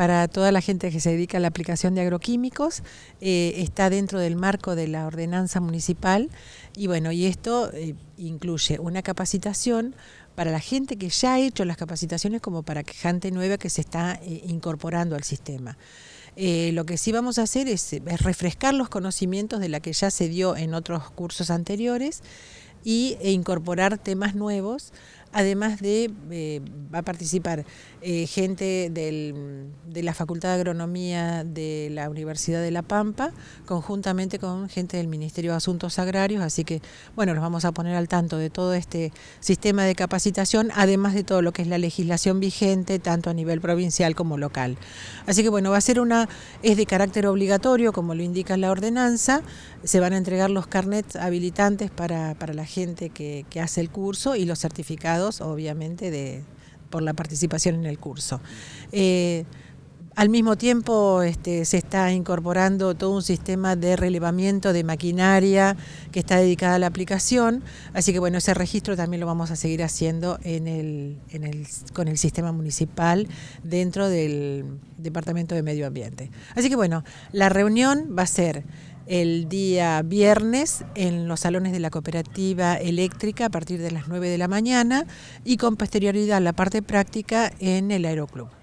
para toda la gente que se dedica a la aplicación de agroquímicos. Eh, está dentro del marco de la ordenanza municipal y bueno, y esto eh, incluye una capacitación para la gente que ya ha hecho las capacitaciones como para que gente nueva que se está eh, incorporando al sistema. lo que sí vamos a hacer es, refrescar los conocimientos de la que ya se dio en otros cursos anteriores y, e incorporar temas nuevos además de, eh, va a participar eh, gente de la Facultad de Agronomía de la Universidad de La Pampa, conjuntamente con gente del Ministerio de Asuntos Agrarios, así que, bueno, nos vamos a poner al tanto de todo este sistema de capacitación, además de todo lo que es la legislación vigente, tanto a nivel provincial como local. Así que, bueno, va a ser una, es de carácter obligatorio, como lo indica la ordenanza, se van a entregar los carnets habilitantes para, la gente que hace el curso y los certificados obviamente, de, por la participación en el curso. Eh, al mismo tiempo este, se está incorporando todo un sistema de relevamiento de maquinaria que está dedicada a la aplicación, así que bueno, ese registro también lo vamos a seguir haciendo en el, con el sistema municipal dentro del Departamento de Medio Ambiente. Así que bueno, la reunión va a ser el día viernes en los salones de la cooperativa eléctrica a partir de las 9 de la mañana y con posterioridad la parte práctica en el aeroclub.